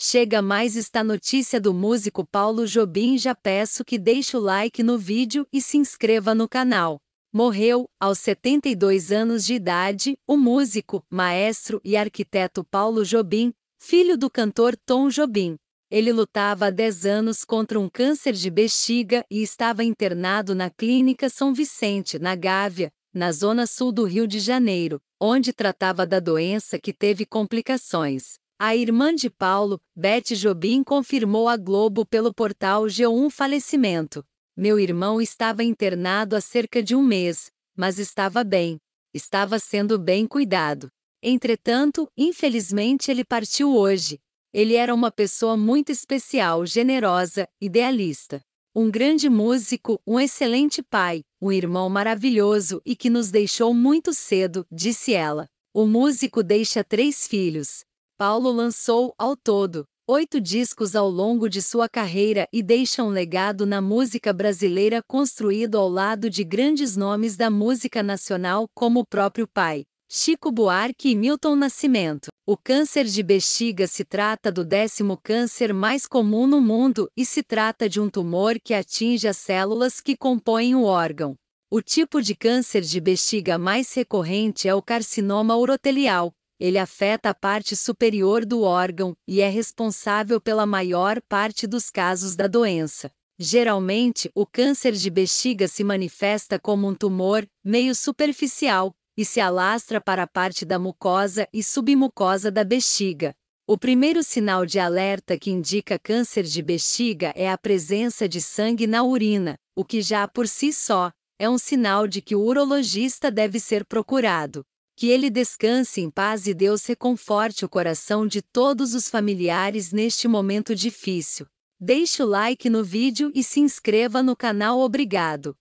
Chega mais esta notícia do músico Paulo Jobim. Já peço que deixe o like no vídeo e se inscreva no canal. Morreu, aos 72 anos de idade, o músico, maestro e arquiteto Paulo Jobim, filho do cantor Tom Jobim. Ele lutava há 10 anos contra um câncer de bexiga e estava internado na Clínica São Vicente, na Gávea, na zona sul do Rio de Janeiro, onde tratava da doença que teve complicações. A irmã de Paulo, Beth Jobim, confirmou a Globo pelo portal G1 falecimento. Meu irmão estava internado há cerca de um mês, mas estava bem. Estava sendo bem cuidado. Entretanto, infelizmente ele partiu hoje. Ele era uma pessoa muito especial, generosa, idealista. Um grande músico, um excelente pai, um irmão maravilhoso e que nos deixou muito cedo, disse ela. O músico deixa três filhos. Paulo lançou, ao todo, oito discos ao longo de sua carreira e deixa um legado na música brasileira construído ao lado de grandes nomes da música nacional como o próprio pai. Chico Buarque e Milton Nascimento. O câncer de bexiga se trata do décimo câncer mais comum no mundo e se trata de um tumor que atinge as células que compõem o órgão. O tipo de câncer de bexiga mais recorrente é o carcinoma urotelial, ele afeta a parte superior do órgão e é responsável pela maior parte dos casos da doença. Geralmente, o câncer de bexiga se manifesta como um tumor, meio superficial, e se alastra para a parte da mucosa e submucosa da bexiga. O primeiro sinal de alerta que indica câncer de bexiga é a presença de sangue na urina, o que já por si só é um sinal de que o urologista deve ser procurado. Que ele descanse em paz e Deus reconforte o coração de todos os familiares neste momento difícil. Deixe o like no vídeo e se inscreva no canal. Obrigado.